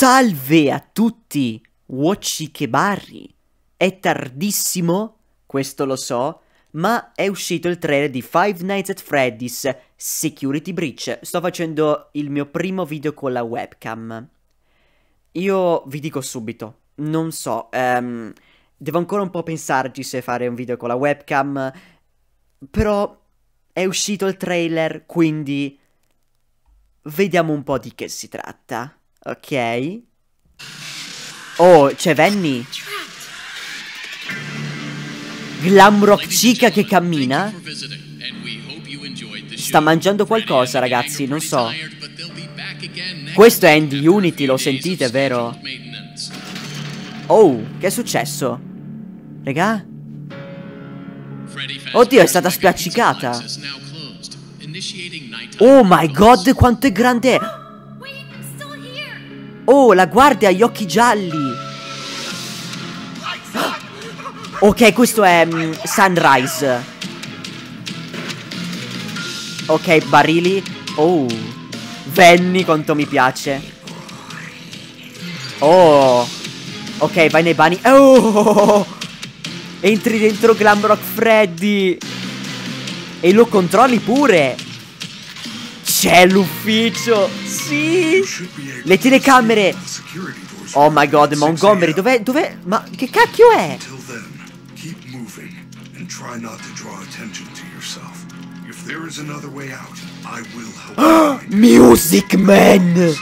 Salve a tutti, Wachikebarri! È tardissimo, questo lo so, ma è uscito il trailer di Five Nights at Freddy's Security Breach. Sto facendo il mio primo video con la webcam. Io vi dico subito, non so, um, devo ancora un po' pensarci se fare un video con la webcam, però è uscito il trailer, quindi vediamo un po' di che si tratta. Ok. Oh, c'è Venny. Glamrock chica che cammina. Sta mangiando qualcosa, ragazzi, non so. Questo è End Unity, lo sentite, vero? Oh, che è successo? Regà? Oddio, è stata spiaccicata. Oh my god, quanto è grande! Oh, la guardia ha gli occhi gialli. Ok, questo è um, Sunrise. Ok, barili. Oh. Venni quanto mi piace. Oh. Ok, vai nei bani. Oh. Entri dentro Glamrock Freddy. E lo controlli pure. C'è l'ufficio! Sì! Le telecamere! Oh my god, Montgomery, dov'è? Dov'è? Ma che cacchio è? way out, Oh, music Man!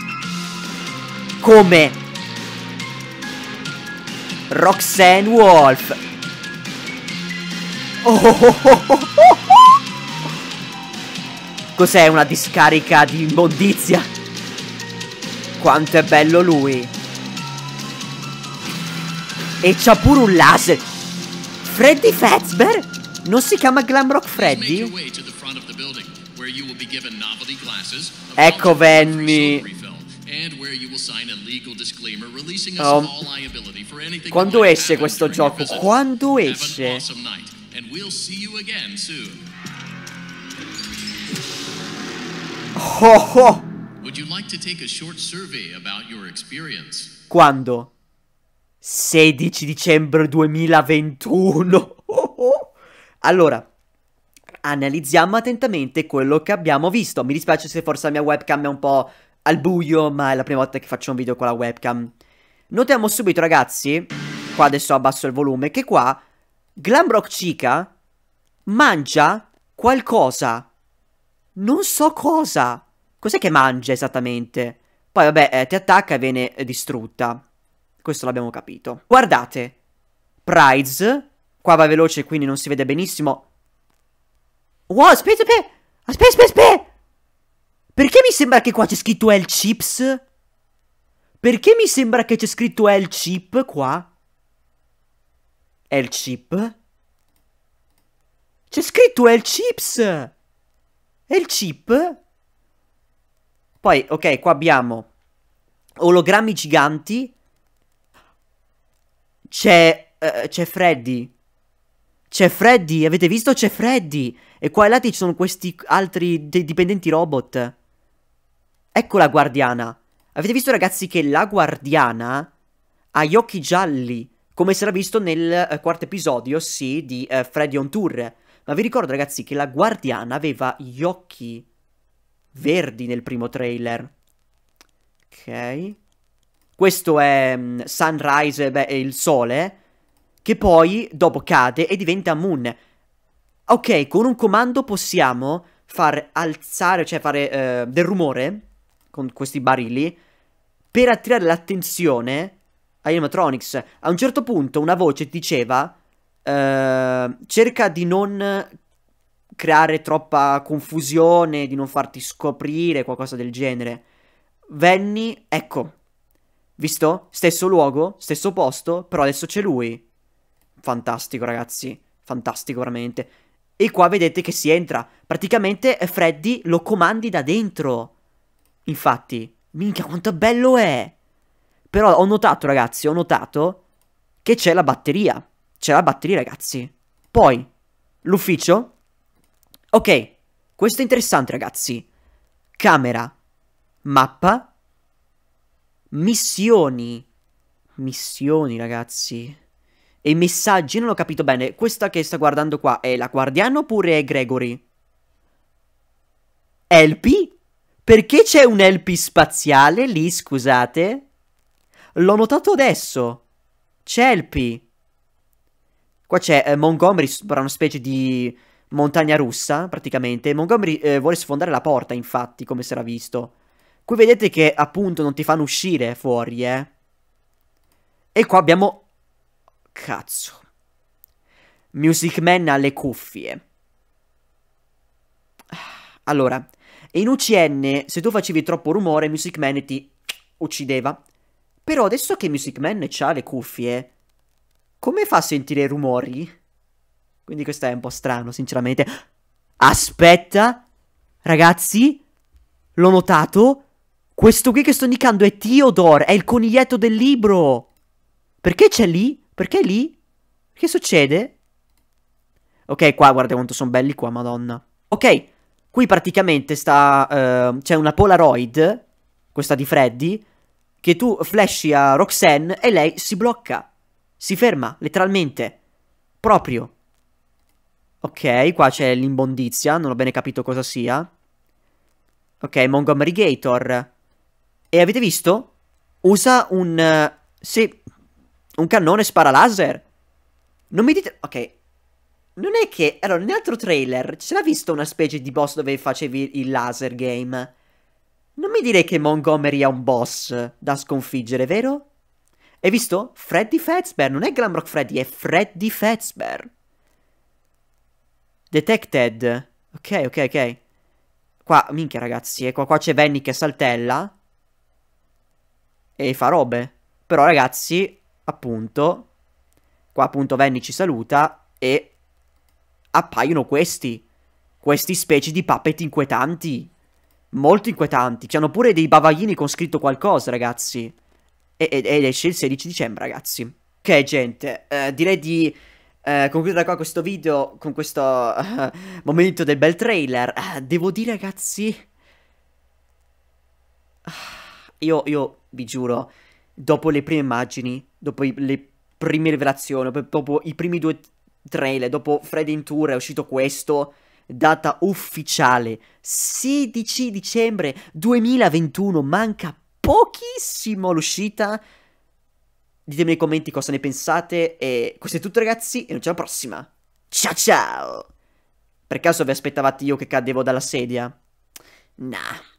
Come? Roxanne Wolf! Oh! oh, oh. oh, oh Cos'è una discarica di immondizia? Quanto è bello lui. E c'ha pure un laser. Freddy Fazbear? Non si chiama Glamrock Freddy? Ecco Venni. Oh. Quando esce questo gioco? Quando esce? Oh, oh. Quando? 16 dicembre 2021. allora, analizziamo attentamente quello che abbiamo visto. Mi dispiace se forse la mia webcam è un po' al buio, ma è la prima volta che faccio un video con la webcam. Notiamo subito, ragazzi, qua adesso abbasso il volume, che qua Glamrock Chica mangia qualcosa non so cosa. Cos'è che mangia esattamente? Poi vabbè, eh, ti attacca e viene eh, distrutta. Questo l'abbiamo capito. Guardate. Prize. Qua va veloce, quindi non si vede benissimo. Wow, aspetta, aspetta. Aspetta, aspetta, aspetta. Perché mi sembra che qua c'è scritto El Chips? Perché mi sembra che c'è scritto El Chip qua? El Chip? C'è scritto El Chips! E il chip? Poi, ok, qua abbiamo ologrammi giganti. C'è, uh, c'è Freddy. C'è Freddy, avete visto? C'è Freddy. E qua ai lati ci sono questi altri dipendenti robot. Ecco la guardiana. Avete visto ragazzi che la guardiana ha gli occhi gialli, come sarà visto nel eh, quarto episodio, sì, di eh, Freddy on Tour. Ma vi ricordo ragazzi che la guardiana aveva gli occhi verdi nel primo trailer. Ok. Questo è mm, Sunrise, beh, è il sole, che poi dopo cade e diventa Moon. Ok, con un comando possiamo far alzare, cioè fare uh, del rumore con questi barili per attirare l'attenzione agli animatronics. A un certo punto una voce diceva Ehm, cerca di non creare troppa confusione, di non farti scoprire qualcosa del genere. Venni, ecco, visto? Stesso luogo, stesso posto, però adesso c'è lui. Fantastico, ragazzi, fantastico veramente. E qua vedete che si entra. Praticamente eh, Freddy lo comandi da dentro. Infatti, minchia quanto bello è. Però ho notato, ragazzi, ho notato che c'è la batteria ce la battere i ragazzi. Poi, l'ufficio. Ok, questo è interessante ragazzi. Camera, mappa, missioni. Missioni ragazzi. E messaggi, non ho capito bene. Questa che sta guardando qua è la guardiana oppure è Gregory? LP? Perché c'è un LP spaziale lì, scusate? L'ho notato adesso. C'è LP. Qua c'è eh, Montgomery sopra una specie di montagna russa, praticamente. Montgomery eh, vuole sfondare la porta, infatti, come si era visto. Qui vedete che, appunto, non ti fanno uscire fuori, eh. E qua abbiamo... Cazzo. Music Man ha le cuffie. Allora, in UCN, se tu facevi troppo rumore, Music Man ti uccideva. Però adesso che Music Man ha le cuffie, come fa a sentire rumori? Quindi questo è un po' strano, sinceramente. Aspetta! Ragazzi, l'ho notato. Questo qui che sto indicando è Theodore, è il coniglietto del libro. Perché c'è lì? Perché è lì? Che succede? Ok, qua guarda quanto sono belli qua, madonna. Ok, qui praticamente sta... Uh, c'è una Polaroid, questa di Freddy, che tu flashi a Roxanne e lei si blocca. Si ferma, letteralmente. Proprio. Ok, qua c'è l'imbondizia, non ho bene capito cosa sia. Ok, Montgomery Gator. E avete visto? Usa un... Uh, sì, un cannone spara laser. Non mi dite... Ok. Non è che... Allora, nell'altro trailer ce l'ha visto una specie di boss dove facevi il laser game. Non mi dire che Montgomery è un boss da sconfiggere, vero? Hai visto? Freddy Fazbear, non è Glamrock Freddy, è Freddy Fazbear. Detected. Ok, ok, ok. Qua, minchia ragazzi, eh, qua, qua c'è Venny che saltella e fa robe. Però ragazzi, appunto, qua appunto Venny ci saluta e appaiono questi. Questi specie di puppet inquietanti. Molto inquietanti. C'hanno pure dei bavaglini con scritto qualcosa, ragazzi ed, esce il 16 dicembre, ragazzi. Ok, gente, eh, direi di eh, concludere qua questo video con questo uh, momento del bel trailer. Uh, devo dire, ragazzi... io, io vi giuro, dopo le prime immagini, dopo i, le prime rivelazioni, dopo i primi due trailer, dopo Fred in Tour è uscito questo data ufficiale 16 dicembre 2021 manca pochissimo l'uscita. Ditemi nei commenti cosa ne pensate. E questo è tutto, ragazzi. E non ci alla prossima. Ciao ciao! Per caso vi aspettavate io che cadevo dalla sedia? Nah.